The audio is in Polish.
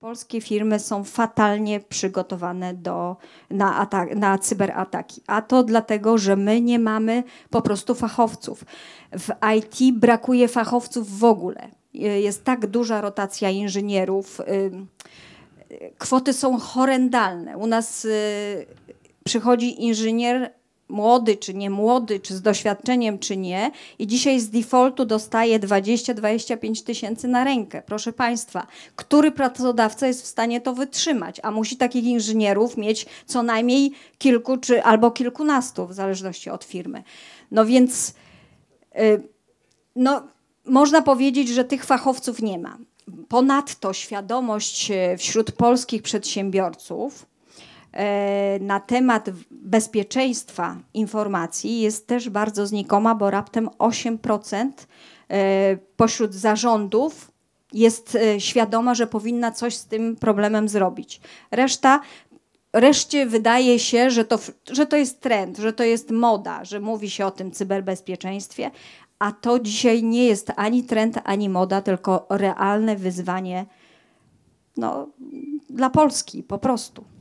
Polskie firmy są fatalnie przygotowane do, na, atak, na cyberataki, a to dlatego, że my nie mamy po prostu fachowców. W IT brakuje fachowców w ogóle. Jest tak duża rotacja inżynierów. Kwoty są horrendalne. U nas y, przychodzi inżynier młody czy nie młody, czy z doświadczeniem, czy nie. I dzisiaj z defaultu dostaje 20-25 tysięcy na rękę. Proszę Państwa, który pracodawca jest w stanie to wytrzymać? A musi takich inżynierów mieć co najmniej kilku czy albo kilkunastu, w zależności od firmy. No więc y, no, można powiedzieć, że tych fachowców nie ma. Ponadto świadomość y, wśród polskich przedsiębiorców, E, na temat bezpieczeństwa informacji jest też bardzo znikoma, bo raptem 8% e, pośród zarządów jest e, świadoma, że powinna coś z tym problemem zrobić. Reszta reszcie wydaje się, że to, że to jest trend, że to jest moda, że mówi się o tym cyberbezpieczeństwie, a to dzisiaj nie jest ani trend, ani moda, tylko realne wyzwanie no, dla Polski po prostu.